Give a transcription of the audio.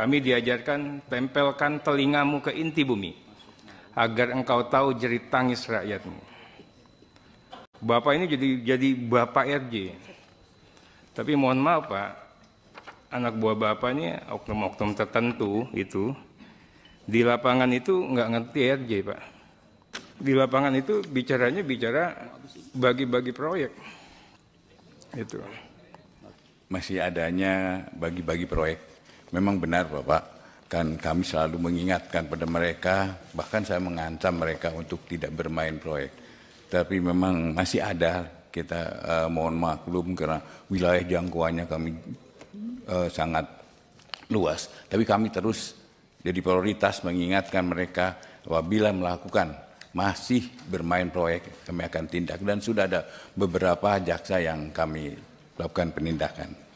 Kami diajarkan tempelkan telingamu ke inti bumi agar engkau tahu jerit tangis rakyatmu. Bapak ini jadi jadi Bapak RJ. Tapi mohon maaf Pak, anak buah bapaknya oknum-oknum tertentu itu di lapangan itu nggak ngerti RJ Pak. Di lapangan itu bicaranya bicara bagi-bagi proyek. Itu. Masih adanya bagi-bagi proyek Memang benar Bapak, kan kami selalu mengingatkan pada mereka, bahkan saya mengancam mereka untuk tidak bermain proyek. Tapi memang masih ada kita uh, mohon maklum karena wilayah jangkauannya kami uh, sangat luas. Tapi kami terus jadi prioritas mengingatkan mereka bila melakukan masih bermain proyek kami akan tindak dan sudah ada beberapa jaksa yang kami lakukan penindakan.